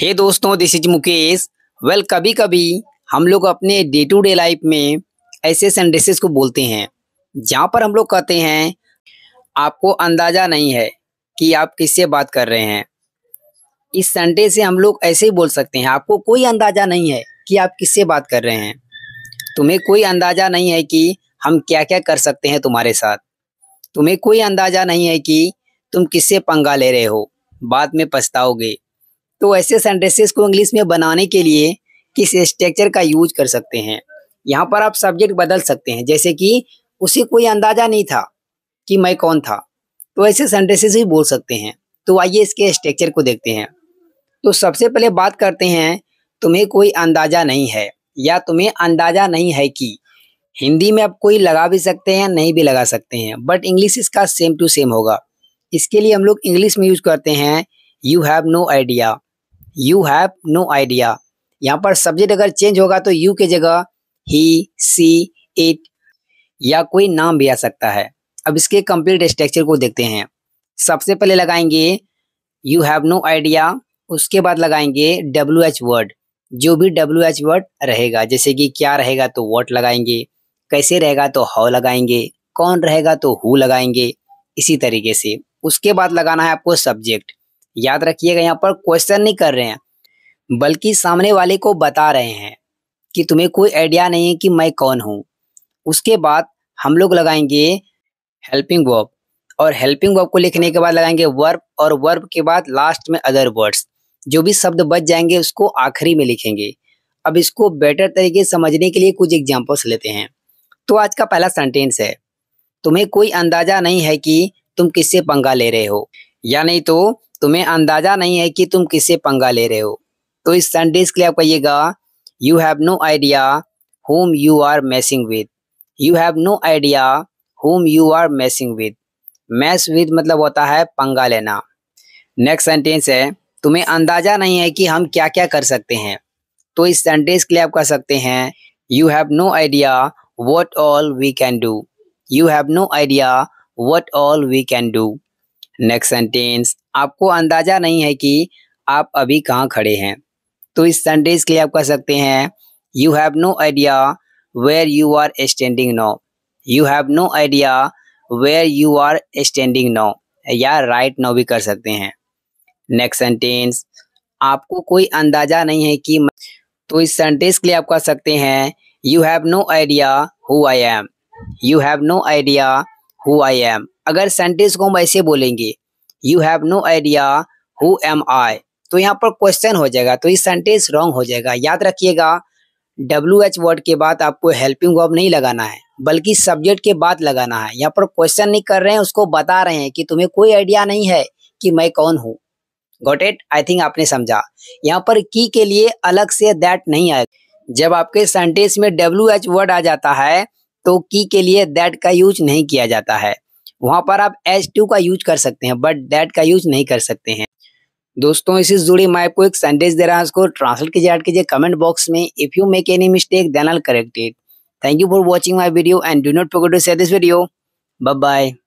हे hey दोस्तों this is Mukesh well कभी कभी हम लोग अपने डे टू डे लाइफ में ऐसे सेंटेंसेस को बोलते हैं जहाँ पर हम लोग कहते हैं आपको अंदाज़ा नहीं है कि आप किससे बात कर रहे हैं इस संडे से हम लोग ऐसे ही बोल सकते हैं आपको कोई अंदाज़ा नहीं है कि आप किससे बात कर रहे हैं तुम्हें कोई अंदाज़ा नहीं है कि हम क्या क्या कर सकते हैं तुम्हारे साथ तुम्हें कोई अंदाज़ा नहीं है कि तुम किससे पंगा ले रहे हो बाद में पछताओगे तो ऐसे सेंटेंसेस को इंग्लिश में बनाने के लिए किस स्ट्रक्चर का यूज कर सकते हैं यहाँ पर आप सब्जेक्ट बदल सकते हैं जैसे कि उसे कोई अंदाजा नहीं था कि मैं कौन था तो ऐसे सेंटेंसेस ही बोल सकते हैं तो आइए इसके स्ट्रक्चर को देखते हैं तो सबसे पहले बात करते हैं तुम्हें कोई अंदाजा नहीं है या तुम्हें अंदाजा नहीं है कि हिंदी में आप कोई लगा भी सकते हैं नहीं भी लगा सकते हैं बट इंग्लिश इसका सेम टू सेम होगा इसके लिए हम लोग इंग्लिश में यूज करते हैं you have no idea you have no idea यहाँ पर सब्जेक्ट अगर चेंज होगा तो यू के जगह ही सी इट या कोई नाम भी आ सकता है अब इसके कंप्लीट स्ट्रक्चर को देखते हैं सबसे पहले लगाएंगे यू हैव नो आइडिया उसके बाद लगाएंगे डब्ल्यू एच वर्ड जो भी डब्ल्यू एच वर्ड रहेगा जैसे कि क्या रहेगा तो वर्ड लगाएंगे कैसे रहेगा तो हाउ लगाएंगे कौन रहेगा तो हु लगाएंगे इसी तरीके से उसके बाद लगाना है आपको सब्जेक्ट याद रखिएगा यहाँ पर क्वेश्चन नहीं कर रहे हैं बल्कि सामने वाले को बता रहे हैं कि तुम्हें कोई आइडिया नहीं है कि मैं कौन हूँ उसके बाद हम लोग लगाएंगे हेल्पिंग वर्ब और हेल्पिंग वर्ब को लिखने के बाद लगाएंगे वर्ब और वर्ब के बाद लास्ट में अदर वर्ड्स जो भी शब्द बच जाएंगे उसको आखिरी में लिखेंगे अब इसको बेटर तरीके समझने के लिए कुछ एग्जाम्पल्स लेते हैं तो आज का पहला सेंटेंस है तुम्हें कोई अंदाजा नहीं है कि तुम किससे पंगा ले रहे हो या नहीं तो तुम्हें अंदाजा नहीं है कि तुम किससे पंगा ले रहे हो तो इस सेंटेंस के लिए आप कहिएगा you have no idea whom you are messing with you have no idea whom you are messing with mess with मतलब होता है पंगा लेना नेक्स्ट सेंटेंस है तुम्हें अंदाजा नहीं है कि हम क्या क्या कर सकते हैं तो इस सेंटेंस के लिए आप कह सकते हैं you have no idea what all we can do you have no idea what all we can do next sentence आपको अंदाजा नहीं है कि आप अभी कहाँ खड़े हैं तो इस सेंटेंस के लिए आप कह सकते हैं you have no idea where you are standing no you have no idea where you are standing no या राइट नो भी कर सकते हैं नेक्स्ट सेंटेंस आपको कोई अंदाजा नहीं है कि तो इस सेंटेंस के लिए आप कह सकते हैं you have no idea who I am you have no idea who I am अगर सेंटेंस को हम ऐसे बोलेंगे you have no idea who am I तो यहाँ पर क्वेश्चन हो जाएगा तो ये सेंटेंस रॉन्ग हो जाएगा याद रखिएगा डब्ल्यू एच वर्ड के बाद आपको हेल्पिंग वर्ब नहीं लगाना है बल्कि सब्जेक्ट के बाद लगाना है यहाँ पर क्वेश्चन नहीं कर रहे हैं उसको बता रहे हैं कि तुम्हें कोई आइडिया नहीं है कि मैं कौन हूँ गॉट इट आई थिंक आपने समझा यहाँ पर की के लिए अलग से दैट नहीं आएगा जब आपके सेंटेंस में डब्ल्यू एच वर्ड आ जाता है तो की के लिए दैट का यूज नहीं किया जाता है वहां पर आप एच टू का यूज कर सकते हैं बट डेट का यूज नहीं कर सकते हैं दोस्तों इसी से जुड़ी मैं आपको एक संदेश दे रहा हूँ उसको ट्रांसलेट कीजिए ऐड कीजिए कमेंट बॉक्स में if you make any mistake then all corrected thank you for watching my video and do not forget to share this video bye bye